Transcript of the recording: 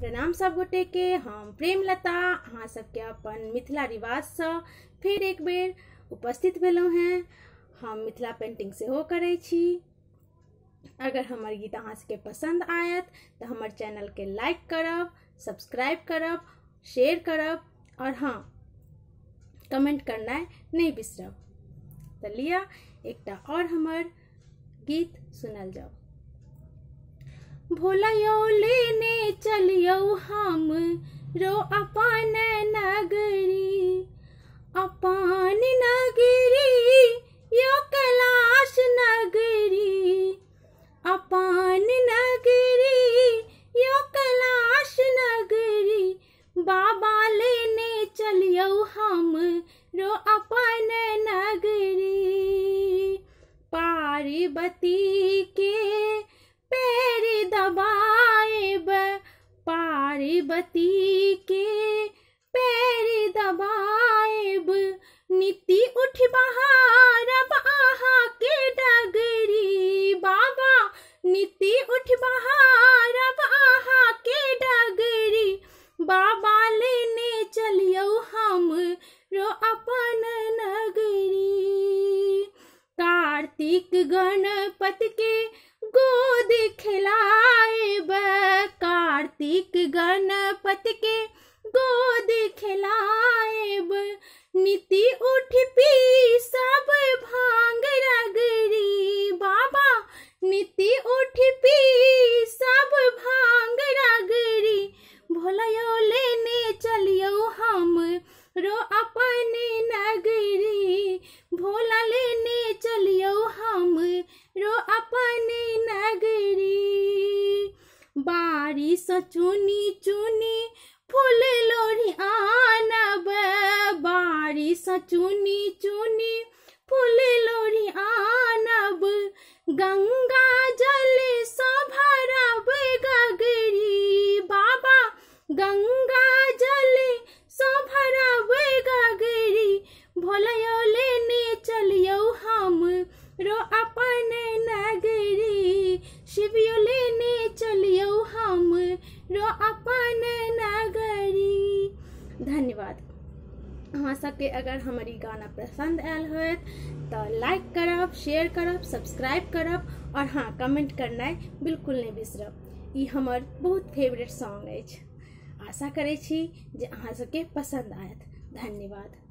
प्रणाम सब गोटे के हम प्रेमलता अहाँ सबके अपन मिथिला से फिर एक बेर उपस्थित भेलहुँ हैं हम मिथिला पेंटिंग हो करे छी अगर हमर गीत अहाँ सबके पसंद आयत तऽ हमर के लाइक करब सब्सक्राइब करब शेयर करब और हाँ कमेंट है नहीं बिसरब तो लिया एक और हमर गीत सुनल जाओ भोला यौ लेने चलियो हम रो अपन नगरी अपान नगरी यो कैलाश नगरी अपान नगरी यो कैलाश नगरी बाबा लेने चलियो हम रो अपन नगरी पार्वती के बती के पैर दबाएब नीति उठ बहार आहा के डगरी बाबा नीति उठ बहार आहा के डगरी बाबा लेने चलियो हम रो अपन नगरी कार्तिक गणपति के पति के गोद खिलाएब नीति उठ पी सब भांग रगरी बाबा नीति उठ पी सब भांग रगड़ी भोलयो लेने चलियो हम रो अपने नगरी भोला लेने चलियो हम रो अपने नगरी बारी सचुनी चुनी फूल लोरी आनब बारी सचुनी चुनी फूल लोरी आनब गंगा जल सभरब गगरी बाबा गंगा जल सभरब गगरी भोलयो लेने चलियो हम रो अपन नगरी शिवियो लो अपन नगरी धन्यवाद अहाँ सबके अगर हमारी गाना पसंद आयल हो तो लाइक करब शेयर करब सब्सक्राइब करब और हाँ कमेंट करना बिल्कुल नहीं बिसरब ये हमार बहुत फेवरेट सॉन्ग है आशा करे छी जे अहाँ सबके पसंद आयत धन्यवाद